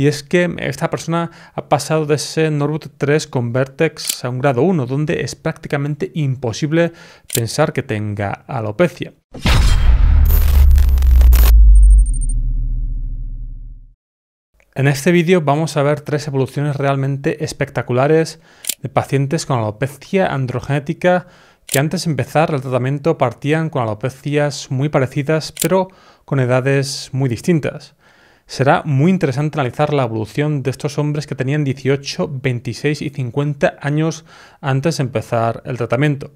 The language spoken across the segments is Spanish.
y es que esta persona ha pasado de ese Norwood 3 con Vertex a un grado 1, donde es prácticamente imposible pensar que tenga alopecia. En este vídeo vamos a ver tres evoluciones realmente espectaculares de pacientes con alopecia androgenética que antes de empezar el tratamiento partían con alopecias muy parecidas pero con edades muy distintas. Será muy interesante analizar la evolución de estos hombres que tenían 18, 26 y 50 años antes de empezar el tratamiento.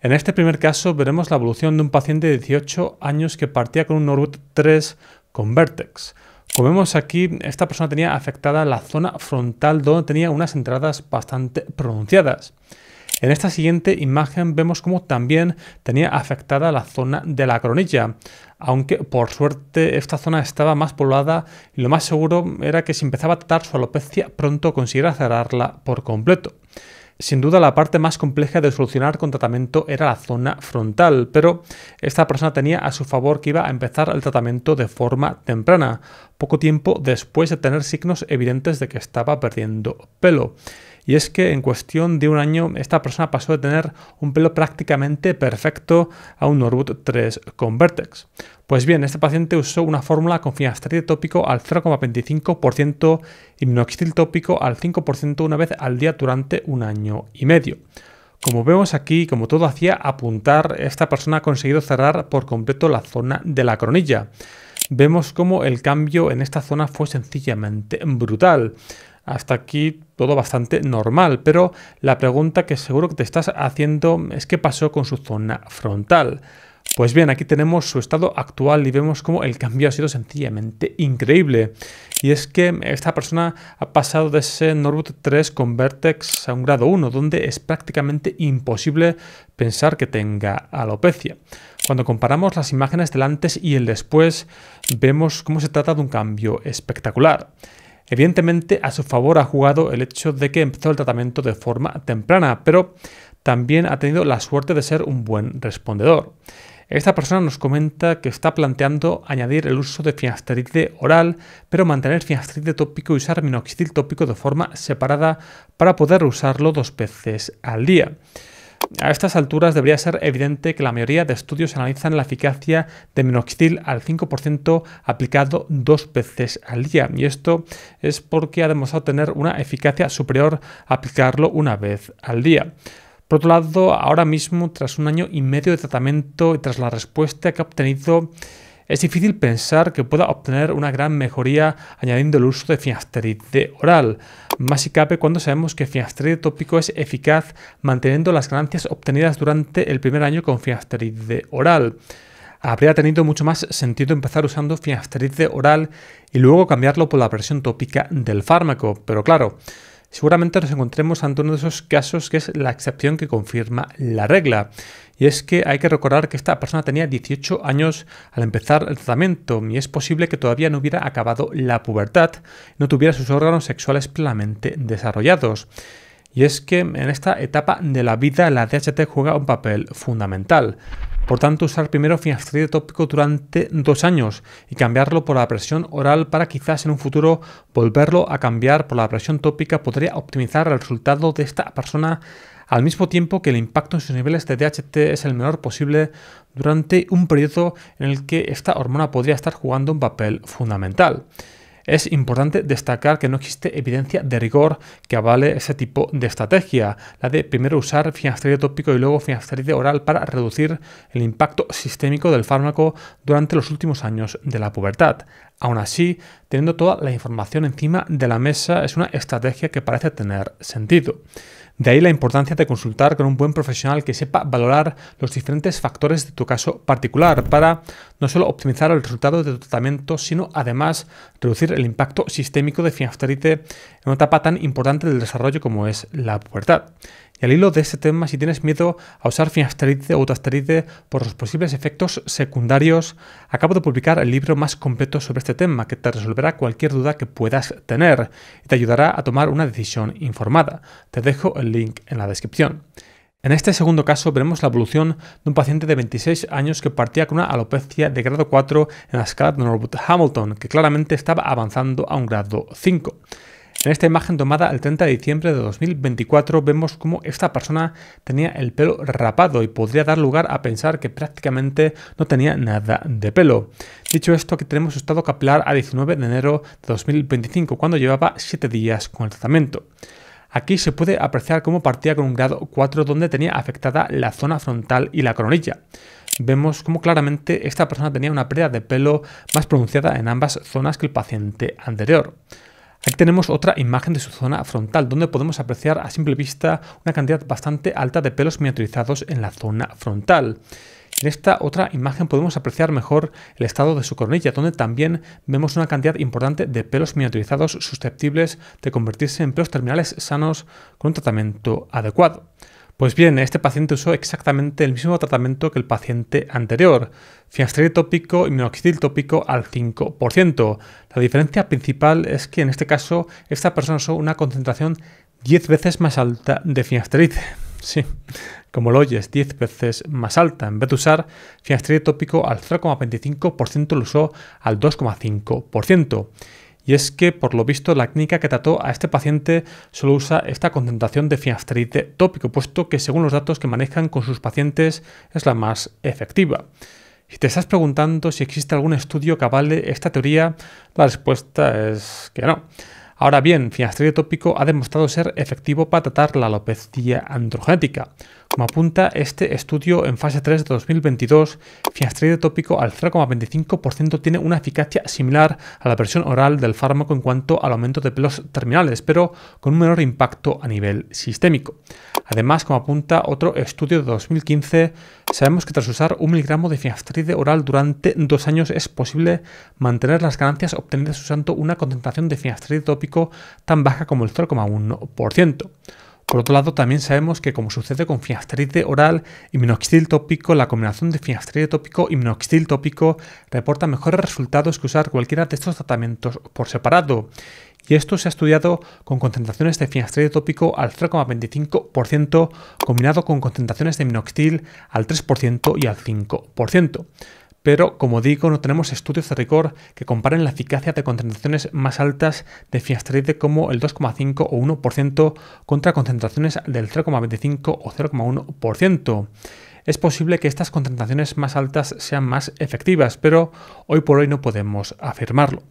En este primer caso veremos la evolución de un paciente de 18 años que partía con un Norwood 3 con Vertex. Como vemos aquí, esta persona tenía afectada la zona frontal donde tenía unas entradas bastante pronunciadas. En esta siguiente imagen vemos cómo también tenía afectada la zona de la coronilla, aunque por suerte esta zona estaba más poblada y lo más seguro era que si empezaba a tratar su alopecia pronto consiguiera cerrarla por completo. Sin duda la parte más compleja de solucionar con tratamiento era la zona frontal, pero esta persona tenía a su favor que iba a empezar el tratamiento de forma temprana, poco tiempo después de tener signos evidentes de que estaba perdiendo pelo y es que en cuestión de un año esta persona pasó de tener un pelo prácticamente perfecto a un Norwood 3 con Vertex. Pues bien, este paciente usó una fórmula con finasteride tópico al 0,25%, y minoxidil tópico al 5% una vez al día durante un año y medio. Como vemos aquí, como todo hacía apuntar, esta persona ha conseguido cerrar por completo la zona de la cronilla. Vemos cómo el cambio en esta zona fue sencillamente brutal. Hasta aquí todo bastante normal, pero la pregunta que seguro que te estás haciendo es qué pasó con su zona frontal. Pues bien, aquí tenemos su estado actual y vemos cómo el cambio ha sido sencillamente increíble. Y es que esta persona ha pasado de ese Norwood 3 con Vertex a un grado 1, donde es prácticamente imposible pensar que tenga alopecia. Cuando comparamos las imágenes del antes y el después, vemos cómo se trata de un cambio espectacular. Evidentemente, a su favor ha jugado el hecho de que empezó el tratamiento de forma temprana, pero también ha tenido la suerte de ser un buen respondedor. Esta persona nos comenta que está planteando añadir el uso de finasteride oral, pero mantener finasteride tópico y usar minoxidil tópico de forma separada para poder usarlo dos veces al día. A estas alturas debería ser evidente que la mayoría de estudios analizan la eficacia de minoxidil al 5% aplicado dos veces al día y esto es porque ha demostrado tener una eficacia superior a aplicarlo una vez al día. Por otro lado, ahora mismo, tras un año y medio de tratamiento y tras la respuesta que ha obtenido es difícil pensar que pueda obtener una gran mejoría añadiendo el uso de finasteride oral, más si cabe cuando sabemos que finasteride tópico es eficaz manteniendo las ganancias obtenidas durante el primer año con finasteride oral habría tenido mucho más sentido empezar usando finasteride oral y luego cambiarlo por la versión tópica del fármaco. Pero claro, seguramente nos encontremos ante uno de esos casos que es la excepción que confirma la regla. Y es que hay que recordar que esta persona tenía 18 años al empezar el tratamiento y es posible que todavía no hubiera acabado la pubertad, no tuviera sus órganos sexuales plenamente desarrollados. Y es que en esta etapa de la vida la DHT juega un papel fundamental. Por tanto, usar primero finasteride tópico durante dos años y cambiarlo por la presión oral para quizás en un futuro volverlo a cambiar por la presión tópica podría optimizar el resultado de esta persona al mismo tiempo que el impacto en sus niveles de DHT es el menor posible durante un periodo en el que esta hormona podría estar jugando un papel fundamental. Es importante destacar que no existe evidencia de rigor que avale ese tipo de estrategia, la de primero usar finasteride tópico y luego finasteride oral para reducir el impacto sistémico del fármaco durante los últimos años de la pubertad. Aún así, teniendo toda la información encima de la mesa es una estrategia que parece tener sentido. De ahí la importancia de consultar con un buen profesional que sepa valorar los diferentes factores de tu caso particular para no solo optimizar el resultado de tu tratamiento, sino además reducir el impacto sistémico de finasterite en una etapa tan importante del desarrollo como es la pubertad. Y al hilo de este tema, si tienes miedo a usar finasteride o utasteride por los posibles efectos secundarios, acabo de publicar el libro más completo sobre este tema que te resolverá cualquier duda que puedas tener y te ayudará a tomar una decisión informada. Te dejo el link en la descripción. En este segundo caso veremos la evolución de un paciente de 26 años que partía con una alopecia de grado 4 en la escala de Norwood-Hamilton, que claramente estaba avanzando a un grado 5. En esta imagen tomada el 30 de diciembre de 2024 vemos cómo esta persona tenía el pelo rapado y podría dar lugar a pensar que prácticamente no tenía nada de pelo. Dicho esto, aquí tenemos su estado capilar a 19 de enero de 2025, cuando llevaba 7 días con el tratamiento. Aquí se puede apreciar cómo partía con un grado 4 donde tenía afectada la zona frontal y la coronilla. Vemos cómo claramente esta persona tenía una pérdida de pelo más pronunciada en ambas zonas que el paciente anterior. Aquí tenemos otra imagen de su zona frontal, donde podemos apreciar a simple vista una cantidad bastante alta de pelos miniaturizados en la zona frontal. En esta otra imagen podemos apreciar mejor el estado de su cornilla, donde también vemos una cantidad importante de pelos miniaturizados susceptibles de convertirse en pelos terminales sanos con un tratamiento adecuado. Pues bien, este paciente usó exactamente el mismo tratamiento que el paciente anterior, finasteride tópico y minoxidil tópico al 5%. La diferencia principal es que en este caso esta persona usó una concentración 10 veces más alta de finasteride. Sí, como lo oyes, 10 veces más alta. En vez de usar finasteride tópico al 0,25%, lo usó al 2,5% y es que por lo visto la clínica que trató a este paciente solo usa esta concentración de finasteride tópico, puesto que según los datos que manejan con sus pacientes es la más efectiva. Si te estás preguntando si existe algún estudio que avale esta teoría, la respuesta es que no. Ahora bien, finasteride tópico ha demostrado ser efectivo para tratar la alopecia androgenética. Como apunta este estudio en fase 3 de 2022, finasteride tópico al 0,25% tiene una eficacia similar a la versión oral del fármaco en cuanto al aumento de pelos terminales, pero con un menor impacto a nivel sistémico. Además, como apunta otro estudio de 2015, sabemos que tras usar un miligramo de finasteride oral durante dos años es posible mantener las ganancias obtenidas usando una concentración de finasteride tópico tan baja como el 0,1%. Por otro lado, también sabemos que, como sucede con finasteride oral y minoxidil tópico, la combinación de finasteride tópico y minoxidil tópico reporta mejores resultados que usar cualquiera de estos tratamientos por separado. Y esto se ha estudiado con concentraciones de finasteride tópico al 0,25%, combinado con concentraciones de minoxidil al 3% y al 5%. Pero, como digo, no tenemos estudios de rigor que comparen la eficacia de concentraciones más altas de finasteride como el 2,5 o 1% contra concentraciones del 0,25 o 0,1% es posible que estas concentraciones más altas sean más efectivas, pero hoy por hoy no podemos afirmarlo.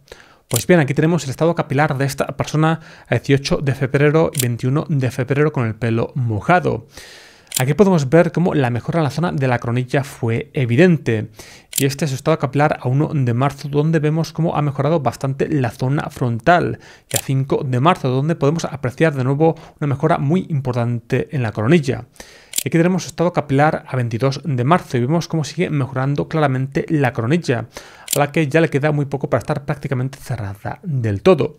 Pues bien, aquí tenemos el estado capilar de esta persona a 18 de febrero y 21 de febrero con el pelo mojado. Aquí podemos ver cómo la mejora en la zona de la cronilla fue evidente y este es su estado capilar a 1 de marzo, donde vemos cómo ha mejorado bastante la zona frontal, y a 5 de marzo, donde podemos apreciar de nuevo una mejora muy importante en la coronilla. Aquí tenemos su estado capilar a 22 de marzo y vemos cómo sigue mejorando claramente la coronilla, a la que ya le queda muy poco para estar prácticamente cerrada del todo.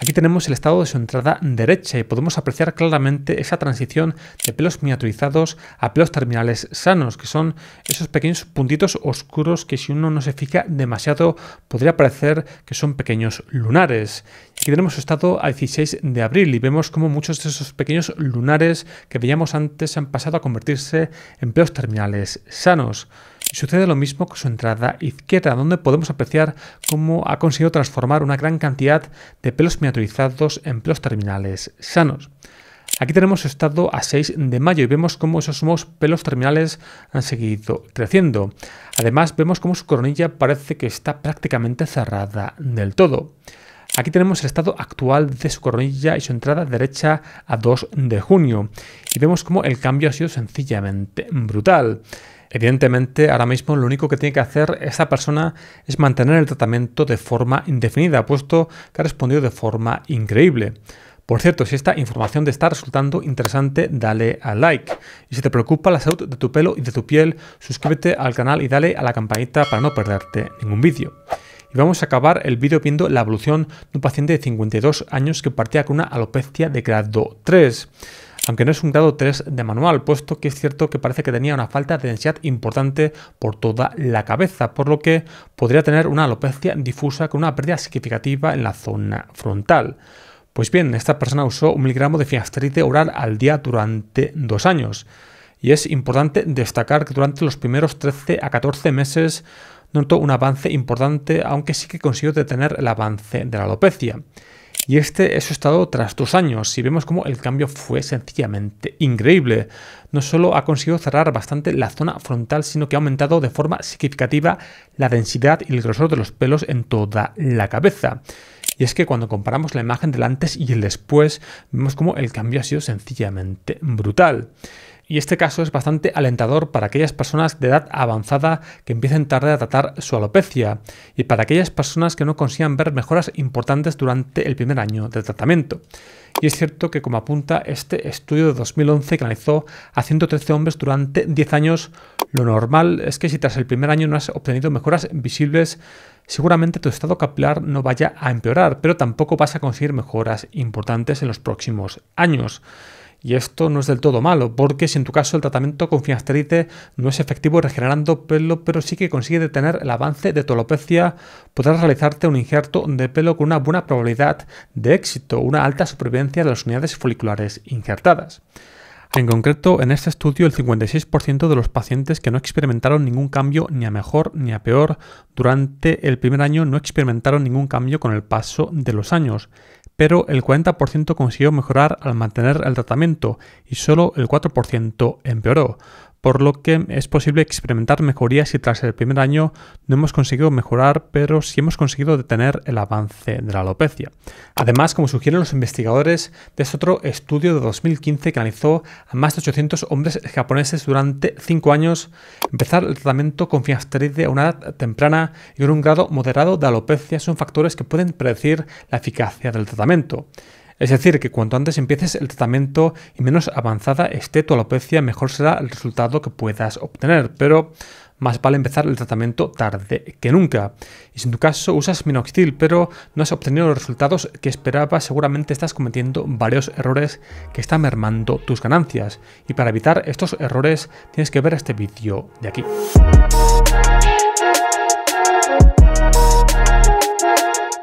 Aquí tenemos el estado de su entrada derecha y podemos apreciar claramente esa transición de pelos miniaturizados a pelos terminales sanos, que son esos pequeños puntitos oscuros que si uno no se fija demasiado podría parecer que son pequeños lunares. Aquí tenemos su estado a 16 de abril y vemos como muchos de esos pequeños lunares que veíamos antes han pasado a convertirse en pelos terminales sanos. Sucede lo mismo con su entrada izquierda, donde podemos apreciar cómo ha conseguido transformar una gran cantidad de pelos miniaturizados en pelos terminales sanos. Aquí tenemos su estado a 6 de mayo y vemos cómo esos nuevos pelos terminales han seguido creciendo. Además vemos cómo su coronilla parece que está prácticamente cerrada del todo. Aquí tenemos el estado actual de su coronilla y su entrada derecha a 2 de junio. Y vemos cómo el cambio ha sido sencillamente brutal. Evidentemente, ahora mismo lo único que tiene que hacer esta persona es mantener el tratamiento de forma indefinida, puesto que ha respondido de forma increíble. Por cierto, si esta información te está resultando interesante, dale a like. Y si te preocupa la salud de tu pelo y de tu piel, suscríbete al canal y dale a la campanita para no perderte ningún vídeo. Y vamos a acabar el vídeo viendo la evolución de un paciente de 52 años que partía con una alopecia de grado 3 aunque no es un grado 3 de manual, puesto que es cierto que parece que tenía una falta de densidad importante por toda la cabeza, por lo que podría tener una alopecia difusa con una pérdida significativa en la zona frontal. Pues bien, esta persona usó un miligramo de finasteride oral al día durante dos años. Y es importante destacar que durante los primeros 13 a 14 meses notó un avance importante, aunque sí que consiguió detener el avance de la alopecia y este es su estado tras dos años y vemos cómo el cambio fue sencillamente increíble. No solo ha conseguido cerrar bastante la zona frontal, sino que ha aumentado de forma significativa la densidad y el grosor de los pelos en toda la cabeza. Y es que cuando comparamos la imagen del antes y el después, vemos cómo el cambio ha sido sencillamente brutal. Y este caso es bastante alentador para aquellas personas de edad avanzada que empiecen tarde a tratar su alopecia y para aquellas personas que no consigan ver mejoras importantes durante el primer año de tratamiento. Y es cierto que, como apunta este estudio de 2011 que analizó a 113 hombres durante 10 años, lo normal es que si tras el primer año no has obtenido mejoras visibles, seguramente tu estado capilar no vaya a empeorar, pero tampoco vas a conseguir mejoras importantes en los próximos años. Y esto no es del todo malo, porque si en tu caso el tratamiento con finasteride no es efectivo regenerando pelo, pero sí que consigue detener el avance de tu alopecia, podrás realizarte un injerto de pelo con una buena probabilidad de éxito, una alta supervivencia de las unidades foliculares injertadas. En concreto, en este estudio el 56% de los pacientes que no experimentaron ningún cambio ni a mejor ni a peor durante el primer año no experimentaron ningún cambio con el paso de los años, pero el 40% consiguió mejorar al mantener el tratamiento y solo el 4% empeoró por lo que es posible experimentar mejorías si tras el primer año no hemos conseguido mejorar, pero sí hemos conseguido detener el avance de la alopecia. Además, como sugieren los investigadores de este otro estudio de 2015 que analizó a más de 800 hombres japoneses durante 5 años, empezar el tratamiento con finasteride a una edad temprana y con un grado moderado de alopecia son factores que pueden predecir la eficacia del tratamiento. Es decir, que cuanto antes empieces el tratamiento y menos avanzada esté tu alopecia, mejor será el resultado que puedas obtener, pero más vale empezar el tratamiento tarde que nunca. Y si en tu caso usas minoxidil pero no has obtenido los resultados que esperabas, seguramente estás cometiendo varios errores que están mermando tus ganancias. Y para evitar estos errores tienes que ver este vídeo de aquí.